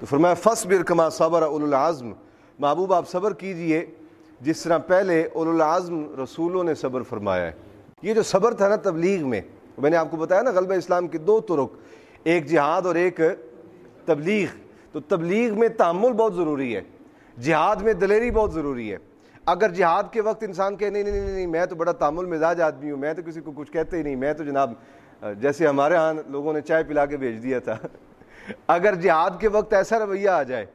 तो फरमाया बिर कमा सबर उलाज़म महबूब आप सब्र कीजिए जिस तरह पहले उलाज़म रसूलों ने सब्र फरमाया है ये जो सब्र था ना तबलीग में मैंने आपको बताया ना गलब इस्लाम के दो तुरक तो एक जिहाद और एक तबलीग तो तबलीग में तामुल बहुत ज़रूरी है जिहाद में दलेरी बहुत ज़रूरी है अगर जिहाद के वक्त इंसान कहे नहीं नहीं नहीं नहीं मैं तो बड़ा तामुल मिजाज आदमी हूँ मैं तो किसी को कुछ कहते ही नहीं मैं तो जनाब जैसे हमारे यहाँ लोगों ने चाय पिला के भेज दिया था अगर जिहाद के वक्त ऐसा रवैया आ जाए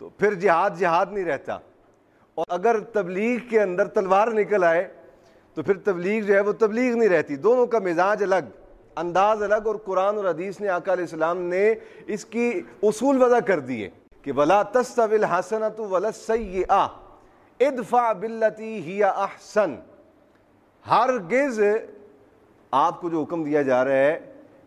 तो फिर जिहाद जिहाद नहीं रहता और अगर तबलीग के अंदर तलवार निकल आए तो फिर तबलीग जो है वो तबलीग नहीं रहती दोनों का मिजाज अलग अंदाज अलग और कुरान और हदीस ने आकाम ने इसकी उसूल वजह कर दिए कि वला तस्विल हसन तो वला सै इदफा बिल्लती ही अहसन हर गिज़ आपको जो हुक्म दिया जा रहा है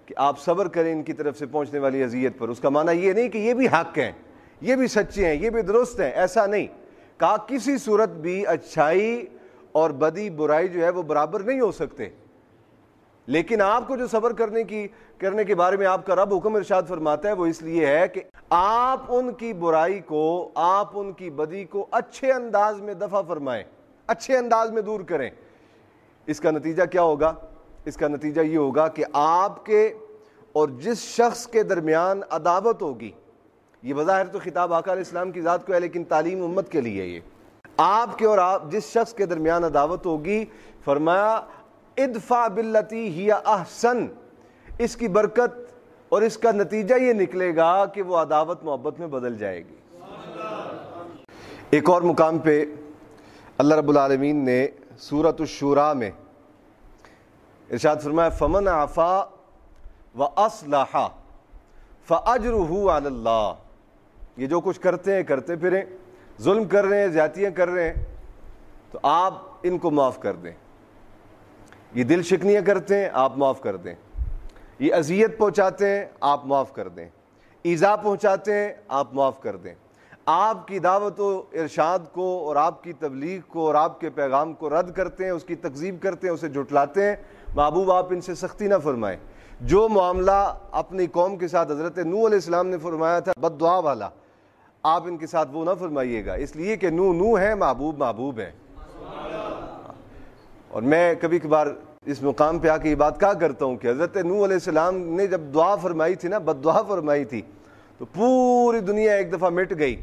कि आप सब्र करें इनकी तरफ से पहुंचने वाली अजियत पर उसका माना यह नहीं कि ये भी हक हैं ये भी सच्चे हैं ये भी दुरुस्त हैं ऐसा नहीं कहा किसी सूरत भी अच्छाई और बदी बुराई जो है वो बराबर नहीं हो सकते लेकिन आपको जो सब्र करने की करने के बारे में आपका रब हुक्म इरशाद फरमाता है वो इसलिए है कि आप उनकी बुराई को आप उनकी बदी को अच्छे अंदाज में दफा फरमाएं अच्छे अंदाज में दूर करें इसका नतीजा क्या होगा इसका नतीजा ये होगा कि आपके और जिस शख्स के दरमियान अदावत होगी ये बज़ाहिर तो खिताब आकार इस्लाम की ज़ात को है लेकिन तालीम उम्मत के लिए ये आपके और आप जिस शख्स के दरमियान अदावत होगी फरमाया इदफा बिल्लती ही अहसन इसकी बरकत और इसका नतीजा ये निकलेगा कि वो अदावत मोहब्बत में बदल जाएगी एक और मुकाम पे अल्लाह रब्बुल रबालमीन ने सूरत शूरा में इर्शाद फरमाया फ़मन आफ़ा व असलाहा फ़ाजरू अल्लाह ये जो कुछ करते हैं करते फिरें जुल्म कर रहे हैं ज़्यातियाँ कर रहे हैं तो आप इनको माफ़ कर दें ये दिल शिकनियाँ करते हैं आप माफ़ कर दें ये अजियत पहुँचाते हैं आप माफ़ कर दें ईज़ा पहुँचाते हैं आप माफ़ कर दें आपकी दावत इरशाद को और आपकी तबलीग को और आपके पैगाम को रद्द करते हैं उसकी तकजीब करते हैं उसे जुटलाते हैं महबूब आप इनसे सख्ती ना फरमाएं जो मामला अपनी कौम के साथ हज़रत नू आसमाम ने फरमाया था बद दुआ वाला आप इनके साथ वो ना फरमाइएगा इसलिए कि नू नू है महबूब महबूब है और मैं कभी कभार इस मुकाम पे आके ये बात क्या करता हूँ कि हज़रत नू आसमाम ने जब दुआ फरमाई थी ना बद दुआ फरमाई थी तो पूरी दुनिया एक दफ़ा मिट गई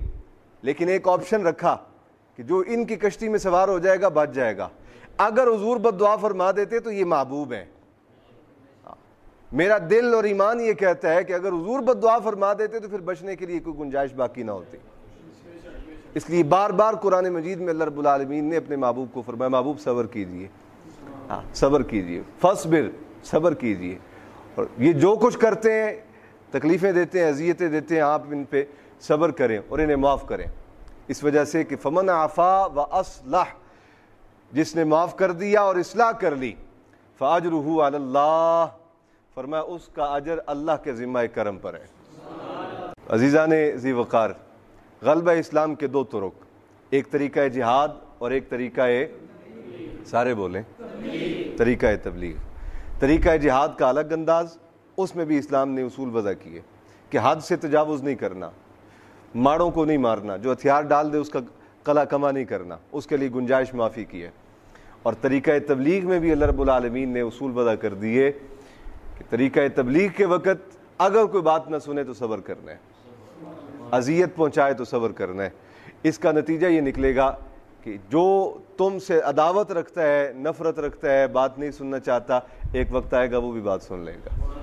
लेकिन एक ऑप्शन रखा कि जो इनकी कश्ती में सवार हो जाएगा बच जाएगा अगर हजूर बदवा फरमा देते तो ये महबूब हैं हाँ। मेरा दिल और ईमान ये कहता है कि अगर हजूर दुआ फरमा देते तो फिर बचने के लिए कोई गुंजाइश बाकी ना होती इसलिए बार बार कुरान मजीद में अल्लाह रबालमीन ने अपने महबूब को फरमाया महबूब सबर कीजिए हाँ सबर कीजिए फसबिर सबर कीजिए और ये जो कुछ करते हैं तकलीफ़ें देते हैं अजियतें देते हैं आप इन पर सब्र करें और इन्हें माफ़ करें इस वजह से कि फमन आफ़ा व असलाह जिसने माफ़ कर दिया और इसलाह कर ली फ़ाजर अल्लाह फरमाया उसका अजर अल्लाह के ज़िम्मा करम पर है अजीज़ा ने जी वक़ार गलब इस्लाम के दो तुरक एक तरीका है जिहाद और एक तरीका है सारे बोलें तरीका है तबलीग तरीका है जिहाद का अलग अंदाज़ उसमें भी इस्लाम ने उसूल वज़ा किए कि हद से तजावज़ नहीं करना माड़ों को नहीं मारना जो हथियार डाल दे उसका कला कमा नहीं करना उसके लिए गुंजाइश माफ़ी की है और तरीक़ तबलीग में भी अल्लाबालमीन ने उसूल वदा कर दिए कि तरीक़ तबलीग के वक़्त अगर कोई बात ना सुने तो सब्र करना है अजियत पहुँचाए तो सब्र करना है इसका नतीजा ये निकलेगा कि जो तुम से अदावत रखता है नफ़रत रखता है बात नहीं सुनना चाहता एक वक्त आएगा वो भी बात सुन लेगा